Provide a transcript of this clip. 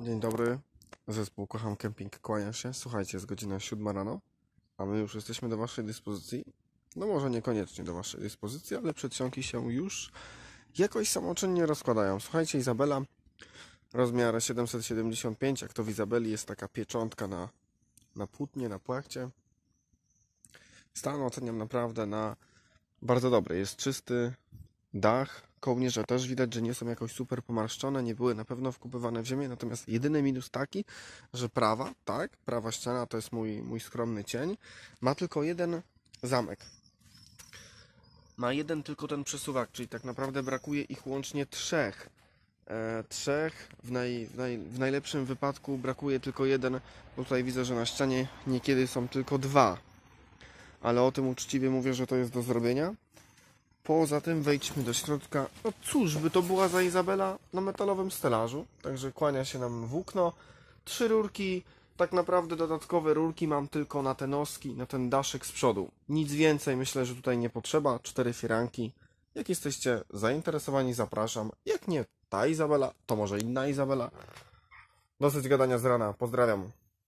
Dzień dobry, zespół Kocham Camping, kłania się. Słuchajcie, jest godzina 7 rano, a my już jesteśmy do Waszej dyspozycji. No może niekoniecznie do Waszej dyspozycji, ale przedsionki się już jakoś samoczynnie rozkładają. Słuchajcie, Izabela, rozmiar 775, jak to w Izabeli jest taka pieczątka na, na płótnie, na płachcie. Stan oceniam naprawdę na bardzo dobry. Jest czysty, dach, kołnierze też widać, że nie są jakoś super pomarszczone, nie były na pewno wkupywane w ziemię, natomiast jedyny minus taki, że prawa, tak, prawa ściana to jest mój, mój skromny cień, ma tylko jeden zamek. Ma jeden tylko ten przesuwak, czyli tak naprawdę brakuje ich łącznie trzech. E, trzech, w, naj, w, naj, w najlepszym wypadku brakuje tylko jeden, bo tutaj widzę, że na ścianie niekiedy są tylko dwa. Ale o tym uczciwie mówię, że to jest do zrobienia Poza tym wejdźmy do środka. No cóż, by to była za Izabela na metalowym stelażu. Także kłania się nam włókno. Trzy rurki. Tak naprawdę dodatkowe rurki mam tylko na te noski, na ten daszek z przodu. Nic więcej myślę, że tutaj nie potrzeba. Cztery firanki. Jak jesteście zainteresowani, zapraszam. Jak nie ta Izabela, to może inna Izabela. Dosyć gadania z rana. Pozdrawiam.